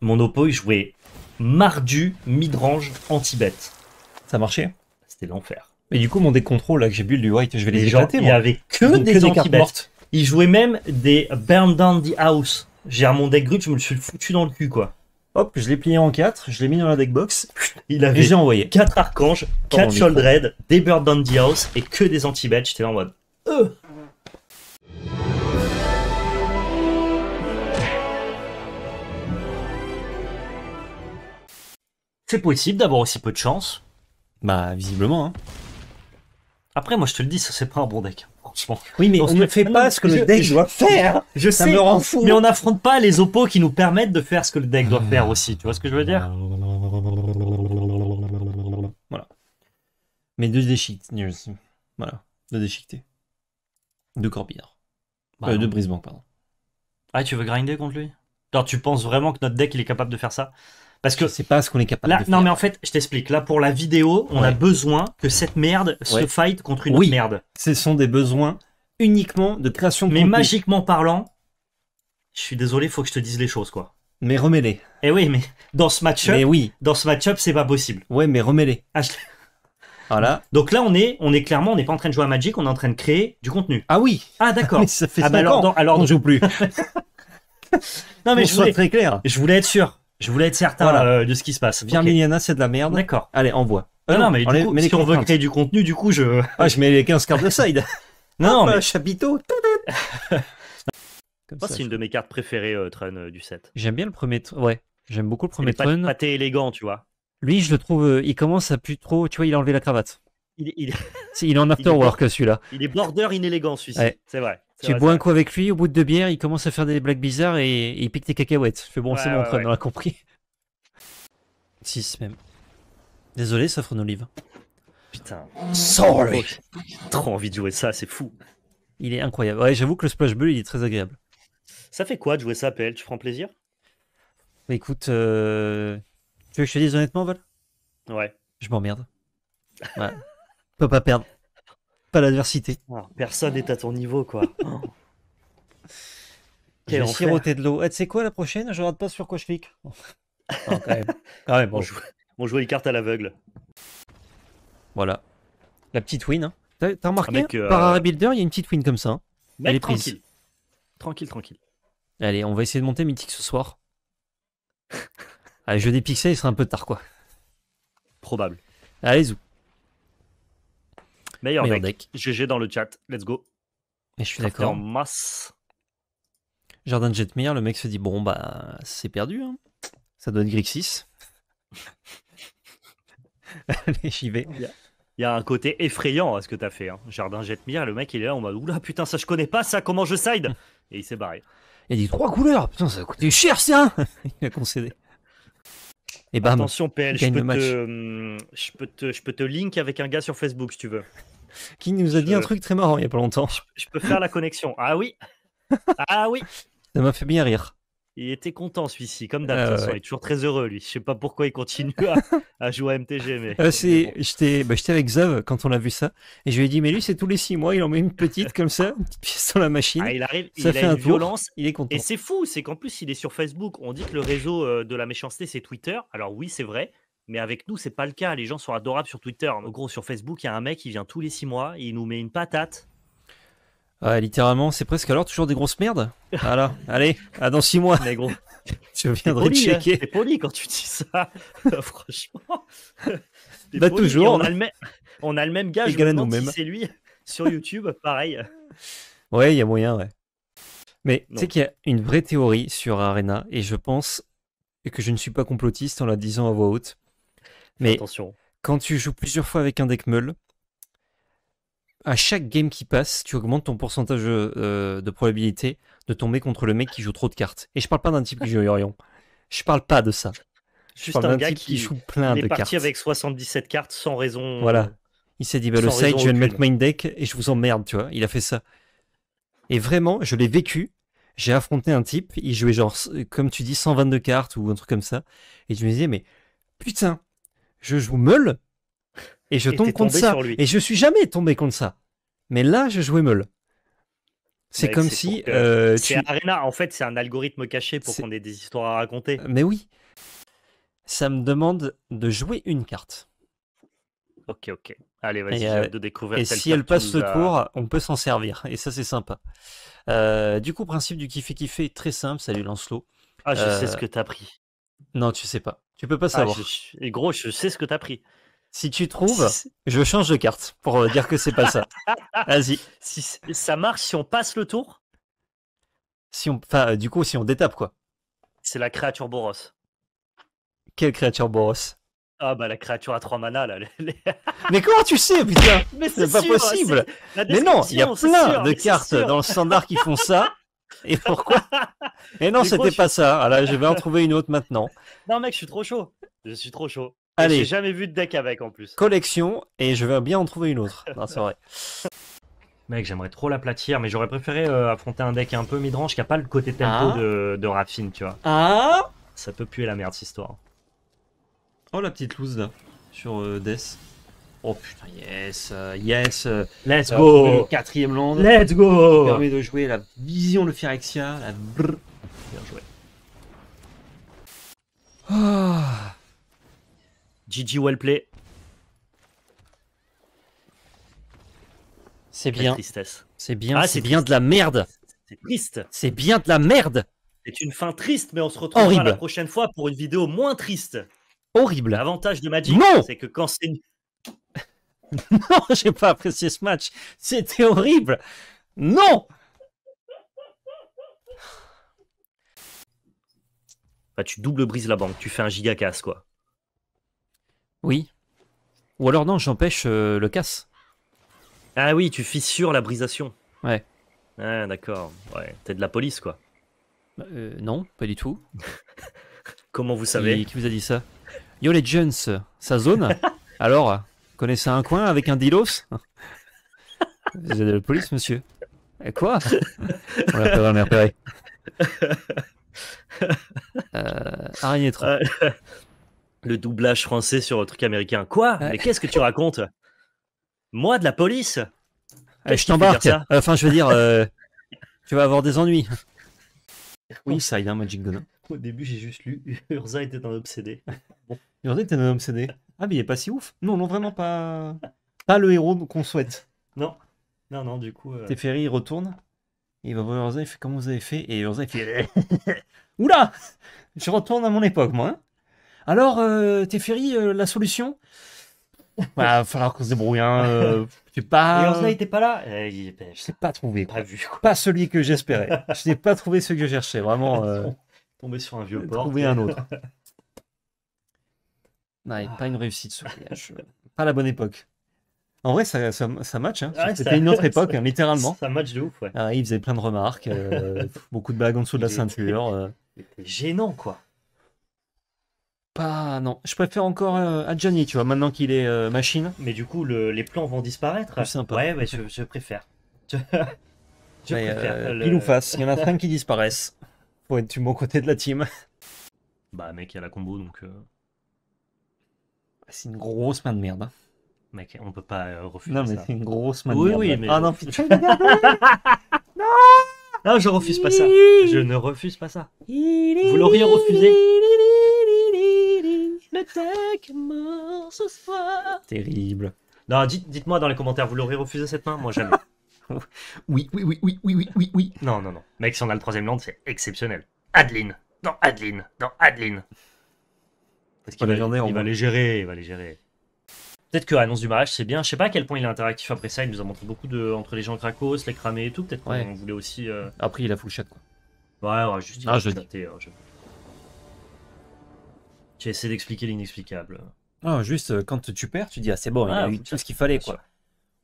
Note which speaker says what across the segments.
Speaker 1: mon oppo, il jouait mardu, midrange, anti-bet. Ça marchait C'était l'enfer. Mais du coup, mon deck contrôle, là, que j'ai bu du white, je vais les, jeter. Il y avait que des, anti Il jouait même des Burn Down the House. J'ai un mon deck grut, je me le suis foutu dans le cul, quoi. Hop, je l'ai plié en 4, je l'ai mis dans la deck box. Il avait j'ai envoyé 4 archanges, 4 red des Burn Down the House et que des anti-bets. J'étais là en mode. Euh. C'est possible d'avoir aussi peu de chance. Bah, visiblement. Hein. Après, moi, je te le dis, ça, c'est pas un bon deck. Oui, mais on, ne fait pas ce que le deck doit faire. Je sais, me rend Mais on n'affronte pas les oppos qui nous permettent de faire ce que le deck doit ah. faire aussi. Tu vois ce que je veux dire Voilà. Mais deux déchiquetés. Voilà. Deux déchiquetés. De corbillards. Bah euh, de Brisbane, pardon. Ah, tu veux grinder contre lui tu penses vraiment que notre deck il est capable de faire ça parce que c'est pas ce qu'on est capable de faire. Non, mais en fait, je t'explique. Là, pour la vidéo, on a besoin que cette merde se fight contre une oui, merde. Ce sont des besoins uniquement de création de Mais magiquement parlant, je suis désolé, faut que je te dise les choses, quoi. Mais remets-les. Eh oui, mais dans ce match-up, oui. dans ce match-up, c'est pas possible. Ouais, mais remets-les. Ah, voilà. Donc là, on est, on est clairement, on n'est pas en train de jouer à Magic, on est en train de créer du contenu. Ah oui. Ah d'accord. ça fait ah, bah alors, alors, on joue plus. non mais je très clair. Je voulais être sûr. Je voulais être certain euh, de ce qui se passe. Viens, Liliana, c'est de la merde. D'accord. Allez, envoie. non, mais, du coup, si on veut créer du contenu, du coup, je. Ah, je mets les 15 cartes de side. non, mais... chapiteau. Comme ça, c'est une de mes cartes préférées, euh, Trun, euh, du set. J'aime bien le premier. Ouais, j'aime beaucoup le premier Trun. Pâté élégant, tu vois. Lui, je le trouve. il commence à plus trop. Tu vois, il a enlevé la cravate. Il, est, il est en afterwork, celui-là. Il est border inélégant, celui-ci. C'est vrai. Tu bois un coup avec lui, au bout de deux bières, il commence à faire des blagues bizarres et, il pique tes cacahuètes. Je fais bon, c'est mon ouais, on a compris. 6 même. Désolé, ça nos olive. Putain. Sorry. Oh, Trop envie de jouer ça, c'est fou. Il est incroyable. Ouais, j'avoue que le splash bleu, il est très agréable. Ça fait quoi de jouer ça, PL Tu prends plaisir bah, Écoute, euh... tu veux que je te dise honnêtement, Val Ouais. Je m'emmerde. Ouais. Peut pas perdre pas l'adversité. Ah, personne n'est à ton niveau, quoi. Oh. Je Quel de l'eau. Et eh, sais quoi la prochaine Je regarde pas sur quoi je clique. quand bon. on, joue... les cartes à l'aveugle. Voilà. La petite win. Hein. T'as, remarqué ah, euh, Par un rebuilder, il y a une petite win comme ça. Hein. Elle est tranquille. Tranquille, tranquille. Allez, on va essayer de monter Mythique ce soir. Allez, je vais il sera un peu tard, quoi. Probable. Allez, zou. Meilleur, deck. GG dans le chat. Let's go. Mais je suis d'accord. En masse. Jardin Jetmire, le mec se dit bon bah c'est perdu. Hein. Ça donne Grixis. Allez, j'y vais. Il y, a un côté effrayant à ce que t'as fait. Hein. Jardin Jetmire, le mec il est là, on va oula putain ça je connais pas ça, comment je side Et il s'est barré. Il a dit trois couleurs, putain ça a coûté cher ça hein. Il a concédé. Attention PL, hum, je peux, te, je, peux te, link avec un gars sur Facebook si tu veux. Qui nous a dit un truc très marrant il n'y a pas longtemps. je peux faire la connexion. Ah oui Ah oui Ça m'a fait bien rire. Il était content celui-ci, comme d'habitude, ah Il est toujours très heureux, lui. Je sais pas pourquoi il continue à, jouer à MTG. Mais... Euh, j'étais... Bah, j'étais avec Zav quand on a vu ça. Et je lui ai dit, mais lui, c'est tous les six mois, il en met une petite comme ça, une la machine. Ah, il arrive, fait a une violence. il est content. Et c'est fou, c'est qu'en plus, il est sur Facebook. On dit que le réseau euh, de la méchanceté, c'est Twitter. Alors oui, c'est vrai. Mais avec nous, c'est pas le cas. Les gens sont adorables sur Twitter. En gros, sur Facebook, il y a un mec qui vient tous les six mois, il nous met une patate Ouais, littéralement, c'est presque alors toujours des grosses merdes. Voilà, allez, dans six mois. Mais gros, je viendrai hein. checker. C'est poli quand tu dis ça, bah, franchement. Bah, toujours. On a, le même, on a le même c'est lui sur YouTube, pareil. Ouais, il y a moyen, ouais. Mais tu sais qu'il y a une vraie théorie sur Arena et je pense que je ne suis pas complotiste en la disant à voix haute. Mais Attention. quand tu joues plusieurs fois avec un deck meul, à chaque game qui passe, tu augmentes ton pourcentage euh, euh, de probabilité de tomber contre le mec qui joue trop de cartes. Et je parle pas d'un type qui joue Orion. Je parle pas de ça. Juste un gars qui, joue plein de cartes. Il est parti avec 77 cartes sans raison. Voilà. Il s'est dit, bah, le site, je vais mettre main deck et je vous emmerde, tu vois. Il a fait ça. Et vraiment, je l'ai vécu. J'ai affronté un type, il jouait genre, comme tu dis, 122 cartes ou un truc comme ça. Et je me disais, mais putain, je joue meule et je tombe contre ça. Et je suis jamais tombé contre ça. Mais là, je jouais meul. C'est comme si. Euh, c'est Arena, en fait, c'est un algorithme caché pour qu'on ait des histoires à raconter. Euh, mais oui. Ça me demande de jouer une carte. Ok, ok. Allez, vas-y, euh, de découvrir. Et si elle passe le tour, on peut s'en servir. Et ça, c'est sympa. du coup, principe du kiffer kiffer est très simple. Salut Lancelot. Ah, je sais ce que t'as pris. Non, tu sais pas. Tu peux pas ah, savoir. Et gros, je sais ce que t'as pris. Si tu trouves, je change de carte pour euh, dire que c'est pas ça. Vas-y. Si ça marche si on passe le tour Si on enfin euh, du coup si on détape quoi. C'est la créature Boros. Quelle créature Boros ah bah la créature à 3 mana là. mais comment tu sais putain Mais c'est pas possible. Mais non, il y a plein de cartes dans le standard qui font ça. Et pourquoi Et non, c'était pas ça. Alors, ah je vais en trouver une autre maintenant. Non mec, je suis trop chaud. Je suis trop chaud. J'ai jamais vu de deck avec en plus. Collection, et je vais bien en trouver une autre. c'est vrai. Mec, j'aimerais trop l'aplatir, mais j'aurais préféré euh, affronter un deck un peu midrange qui a pas le côté tempo ah. de, de Raffine, tu vois. Ah Ça peut puer la merde cette histoire. Oh la petite loose là, sur euh, des. Death. Oh putain, yes, euh, yes. Let's go Quatrième land. Let's go permet de jouer la vision de Phyrexia, la Bien joué. Ah. GG Wellplay. C'est bien. C'est bien. Ah, c'est bien de la merde. C'est triste. C'est bien de la merde. C'est une fin triste, mais on se retrouve la prochaine fois pour une vidéo moins triste. Horrible. L'avantage de Magic, c'est que quand c'est non, j'ai pas apprécié ce match. C'était horrible. Non. Bah, tu double brises la banque, tu fais un giga casse quoi. Oui. Ou alors non, j'empêche euh, le casse. Ah oui, tu fissures la brisation. Ouais. Ah d'accord. Ouais, t'es de la police quoi. Bah, euh, non, pas du tout. Comment vous savez qui, vous a dit ça Yo les Jones, sa zone Alors, connaissez un coin avec un Dilos Vous êtes de la police, monsieur Et Quoi On l'a repéré, on l'a repéré. Euh, araignée 3 le doublage français sur le truc américain. Quoi Mais qu'est-ce que tu racontes Moi, de la police
Speaker 2: Je t'embarque.
Speaker 1: Enfin, je veux dire, euh, tu vas avoir des ennuis. Oui, ça, il a un Magic Gun. Au début, j'ai juste lu Urza était un obsédé. Urza était un obsédé. Ah, mais il est pas si ouf. Non, non, vraiment pas. Pas le héros qu'on souhaite. Non. Non, non, du coup. Euh... Teferi, il retourne. il va voir Urza, il fait comme vous avez fait. Et Urza, il fait. Oula Je retourne à mon époque, moi. Hein. Alors, euh, Teferi, euh, la solution bah, va falloir qu'on se débrouille. Hein. Euh, pas. Et il n'était pas là. Je euh, ne je l'ai pas trouvé. Pas vu. Pas celui que j'espérais. je n'ai pas trouvé ce que je cherchais. Vraiment. Euh... sur un vieux port. Trouver un autre. non, ah. pas une réussite ce voyage. pas la bonne époque. En vrai, ça, ça, match. Hein. C'était une autre époque, hein, littéralement. Ça match de ouf, ouais. Ah, il faisait plein de remarques, beaucoup de blagues en dessous de la ceinture. gênant, quoi. Bah Non, je préfère encore euh, à Johnny, tu vois, maintenant qu'il est euh, machine. Mais du coup, les plans vont disparaître. C'est sympa. Ouais, ouais, je, je préfère. Je, euh, préfère. il y en a cinq qui disparaissent. Faut être du bon côté de la team. Bah, mec, il y a la combo donc. C'est une grosse main de merde. Hein. Mec, on peut pas refuser. Non, mais c'est une grosse main de merde. Oui, oui, mais. Ah, non, je refuse pas ça. Je ne refuse pas ça. Vous l'auriez refusé le mort ce soir. Terrible. Non, dites, dites-moi dans les commentaires, vous l'aurez refusé cette main Moi jamais. oui, oui, oui, oui, oui, oui, oui, oui. Non, non, non. Mec, si on a le troisième land, c'est exceptionnel. Adeline. non, Adeline. non, Adeline. Parce qu'il va, il va les gérer, il va les gérer. Peut-être que annonce du mariage, c'est bien. Je sais pas à quel point il est interactif après ça. Il nous a montré beaucoup de entre les gens cracos, les cramés et tout. Peut-être qu'on voulait aussi. Euh, après, il a full chat quoi. Ouais, ouais, juste. Ah, je dis. Euh, tu essaies d'expliquer l'inexplicable. Non, ah, juste euh, quand tu perds, tu dis ah c'est bon, il y a ah, eu tout ce qu'il fallait quoi.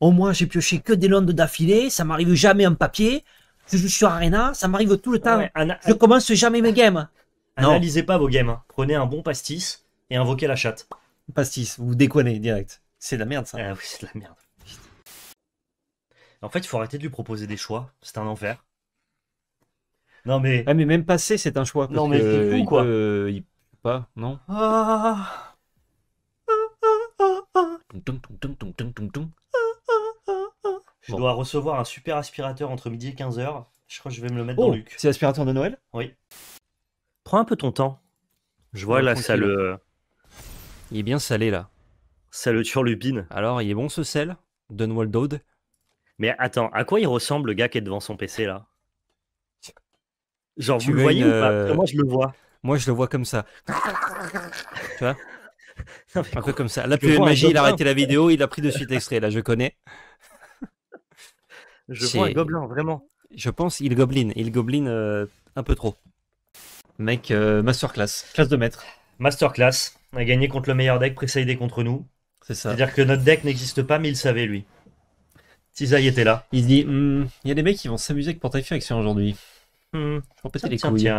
Speaker 1: Au moins j'ai pioché que des landes d'affilée, ça m'arrive jamais en papier. Je joue sur Arena, ça m'arrive tout le temps. Je commence jamais mes games. Analysez pas vos games. Hein. Prenez un bon pastis et invoquez la chatte. Pastis, vous déconnez direct. C'est de la merde ça. Ah oui, c'est de la merde. En fait, il faut arrêter de lui proposer des choix. C'est un enfer. Non mais. Ah, mais même passer, c'est un choix. non mais quoi non Je dois recevoir un super aspirateur entre midi et 15h. Je crois que je vais me le mettre dans dans oh, Luc. C'est l'aspirateur de Noël Oui. Prends un peu ton temps. Je vois là, ça le. Il est bien salé là. Ça le turlupine. Alors, il est bon ce sel Noël Dode. Mais attends, à quoi il ressemble le gars qui est devant son PC là Genre, vous le voyez ou pas euh, Moi je le vois moi, je le vois comme ça. tu vois Un peu comme ça. La plus magie, il a arrêté la vidéo, il a pris de suite l'extrait. Là, je connais. je vois un gobelin, vraiment. Je pense, il gobline, Il gobline euh, un peu trop. Mec, Master euh, masterclass. Classe de maître. Masterclass. On a gagné contre le meilleur deck, précédé contre nous. C'est ça. C'est-à-dire que notre deck n'existe pas, mais il savait, lui. y était là. Il se dit, hmm, il y a des mecs qui vont s'amuser avec Portail ça aujourd'hui. Hmm. je vais péter les couilles.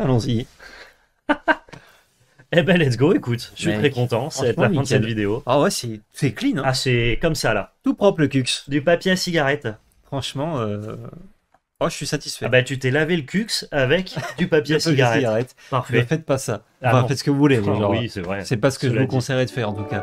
Speaker 1: Allons-y. eh ben, let's go, écoute. Je suis très content. C'est la fin de cette vidéo. Ah ouais, c'est, clean. Hein. Ah, c'est comme ça, là. Tout propre, le cux. Du papier à cigarette. Franchement, euh, oh, je suis satisfait. Ah bah, tu t'es lavé le cux avec du papier à cigarette. Parfait. Ne faites pas ça. Ah faites ce que vous voulez. Ah oui, c'est vrai. C'est pas ce que je vous conseillerais de faire, en tout cas.